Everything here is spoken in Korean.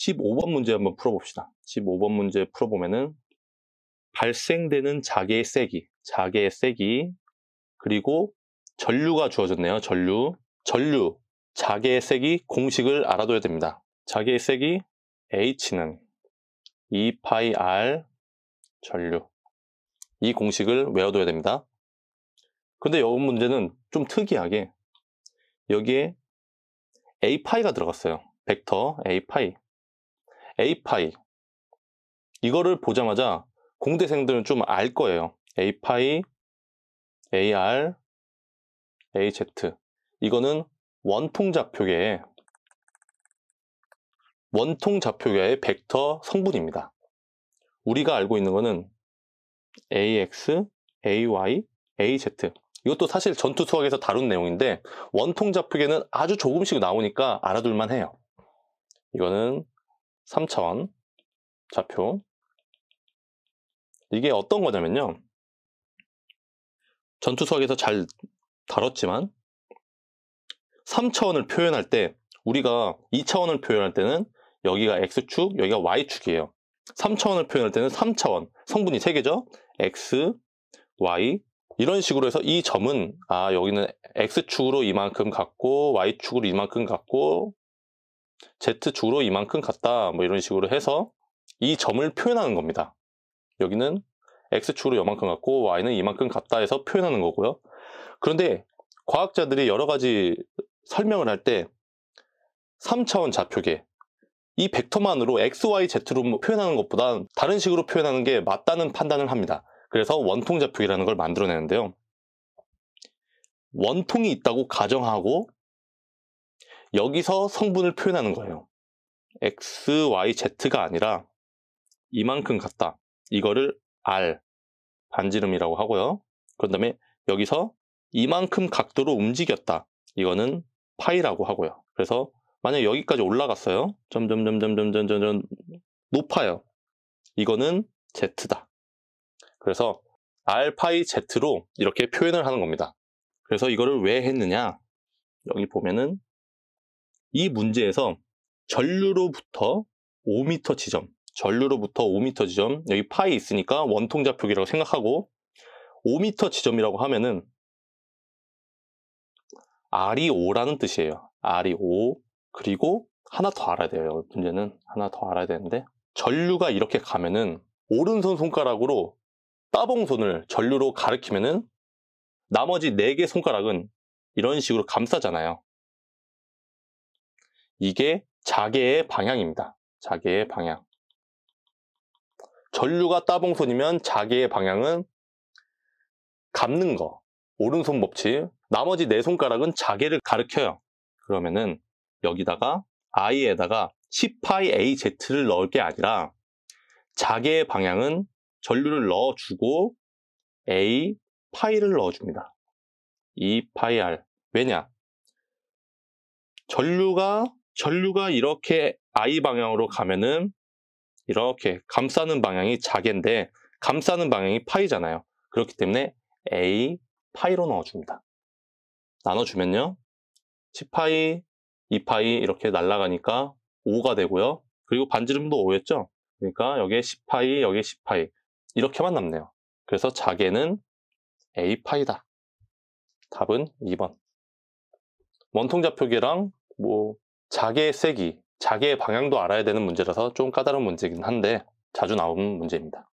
15번 문제 한번 풀어봅시다. 15번 문제 풀어보면은 발생되는 자개의 세기, 자개의 세기, 그리고 전류가 주어졌네요. 전류, 전류, 자개의 세기 공식을 알아둬야 됩니다. 자개의 세기 H는 2πr e 전류 이 공식을 외워둬야 됩니다. 근데 여기 문제는 좀 특이하게 여기에 A파이가 들어갔어요. 벡터 A파이 A파이 이거를 보자마자 공대생들은 좀 알 거예요. A파이, AR, AZ 이거는 원통 좌표계의 원통 좌표계의 벡터 성분입니다. 우리가 알고 있는 거는 AX, AY, AZ 이것도 사실 전투 수학에서 다룬 내용인데 원통 좌표계는 아주 조금씩 나오니까 알아둘만 해요. 이거는 3차원 좌표 이게 어떤 거냐면요 전투 석에서잘 다뤘지만 3차원을 표현할 때 우리가 2차원을 표현할 때는 여기가 x축, 여기가 y축이에요. 3차원을 표현할 때는 3차원, 성분이 3개죠? x, y 이런 식으로 해서 이 점은 아 여기는 x축으로 이만큼 갖고 y축으로 이만큼 갖고 Z 주로 이만큼 같다 뭐 이런 식으로 해서 이 점을 표현하는 겁니다. 여기는 X 주로 이만큼 같고 Y는 이만큼 같다 해서 표현하는 거고요. 그런데 과학자들이 여러 가지 설명을 할 때 3차원 좌표계 이 벡터만으로 X, Y, Z로 표현하는 것보다 다른 식으로 표현하는 게 맞다는 판단을 합니다. 그래서 원통 좌표계라는 걸 만들어내는데요. 원통이 있다고 가정하고 여기서 성분을 표현하는 거예요. x, y, z가 아니라 이만큼 같다. 이거를 r, 반지름이라고 하고요. 그런 다음에 여기서 이만큼 각도로 움직였다. 이거는 파이라고 하고요. 그래서 만약 여기까지 올라갔어요. 점점점점점점점 높아요. 이거는 z다. 그래서 r 파이 z로 이렇게 표현을 하는 겁니다. 그래서 이거를 왜 했느냐? 여기 보면은 이 문제에서 전류로부터 5m 지점, 전류로부터 5m 지점, 여기 파이 있으니까 원통 좌표기라고 생각하고 5m 지점이라고 하면은 R이 5라는 뜻이에요. R이 5, 그리고 하나 더 알아야 돼요. 문제는 하나 더 알아야 되는데 전류가 이렇게 가면은 오른손 손가락으로 따봉손을 전류로 가리키면은 나머지 4개 손가락은 이런 식으로 감싸잖아요. 이게 자개의 방향입니다. 자개의 방향. 전류가 따봉선이면 자개의 방향은 감는 거, 오른손 법칙. 나머지 네 손가락은 자개를 가르켜요. 그러면은 여기다가 i에다가 1 0파이 a z 를 넣을 게 아니라 자개의 방향은 전류를 넣어주고 a 파이를 넣어줍니다. 2파이 r. 왜냐? 전류가 전류가 이렇게 I 방향으로 가면은 이렇게 감싸는 방향이 자개인데 감싸는 방향이 파이잖아요. 그렇기 때문에 A 파이로 넣어줍니다. 나눠주면요. 10파이, 2파이 이렇게 날아가니까 5가 되고요. 그리고 반지름도 5였죠? 그러니까 여기에 10파이, 여기에 10파이 이렇게만 남네요. 그래서 자개는 A파이다. 답은 2번. 원통좌표계랑 뭐 자개의 세기, 자개의 방향도 알아야 되는 문제라서 좀 까다로운 문제이긴 한데 자주 나오는 문제입니다.